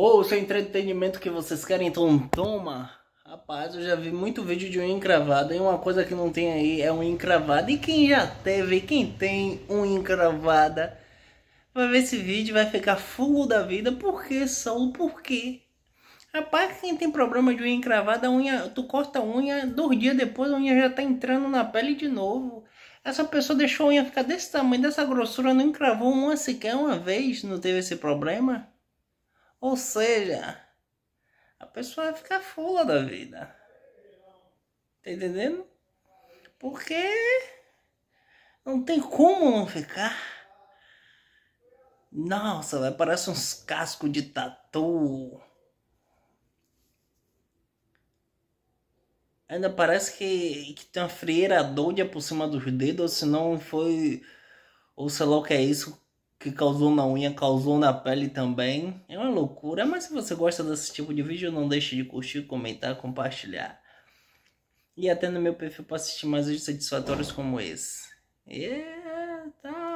Ou seu é entretenimento que vocês querem, então toma. Rapaz, eu já vi muito vídeo de um encravado e uma coisa que não tem aí é um encravado. E quem já teve, quem tem um encravada, vai ver esse vídeo vai ficar full da vida. Por que, Saulo? Por quê? Rapaz, quem tem problema de unha encravada, unha, tu corta a unha, dois dias depois a unha já tá entrando na pele de novo. Essa pessoa deixou a unha ficar desse tamanho, dessa grossura, não encravou uma sequer uma vez, não teve esse problema? Ou seja, a pessoa vai ficar fula da vida. Tá entendendo? Porque não tem como não ficar. Nossa, vai parece uns cascos de tatu. Ainda parece que, que tem uma frieira doida por cima dos dedos, ou se não foi. Ou sei lá o que é isso, que causou na unha, causou na pele também. É uma loucura, mas se você gosta desse tipo de vídeo, não deixe de curtir, comentar, compartilhar. E até no meu perfil para assistir mais vídeos satisfatórios como esse. Yeah, tá.